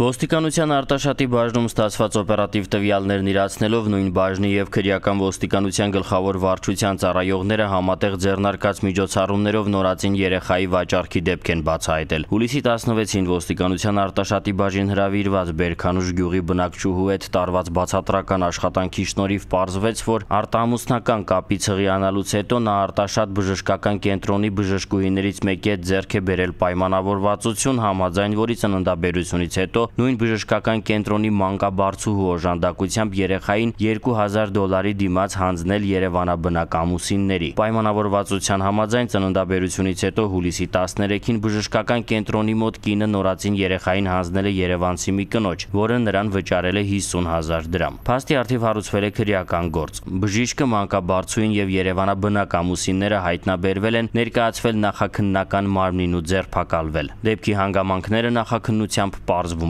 Ոստիկանության արտաշատի բաժնում ստացված օպերատիվ տվյալներն իրացնելով նույն բաժնի եւ քրեական ոստիկանության գլխավոր վարչության ծառայողները համատեղ ձեռնարկած միջոցառումներով նորածին երեխայի վաճառքի դեպք են բացահայտել։ Հուլիսի 16-ին ոստիկանության արտաշատի բաժին հրավիրված Բերքանուշ գյուղի բնակչուհու հետ տարված բացատրական աշխատանքի շնորհիվ պարզվեց, որ արտամուսնական կապի ցղի անալուց հետո նա արտաշատ բժշկական կենտրոնի բժշկուհիներից մեկի հետ ձեռք է բերել պայմանավորվածություն համաձայն, որի ծննդաբերությունից հետո մոտ նույն բժշկական կենտրոնի մանկաբարձուհու օժանդակությամբ երեխային 2000 դոլարի դիմաց հանձնել Երևանաբնակ ամուսինների։ Պայմանավորվածության համաձայն ծննդաբերությունից հետո հուլիսի 13-ին բժշկական կենտրոնի մոտ կինը նորածին երեխային հանձնել է Երևանցի մի կնոջ, որը նրան վճարել է 50000 դրամ։ Փաստի արդիվ հարուցվել է քրեական գործ։ Բժիշկը մանկաբարձուին եւ Երևանաբնակ ամուսինները հայտնաբերվել են ներկայացվել նախաքննական մարմնին ու ձերբակալվել։ Դեպքի հանգամանքները նախաքննությամբ պարզվում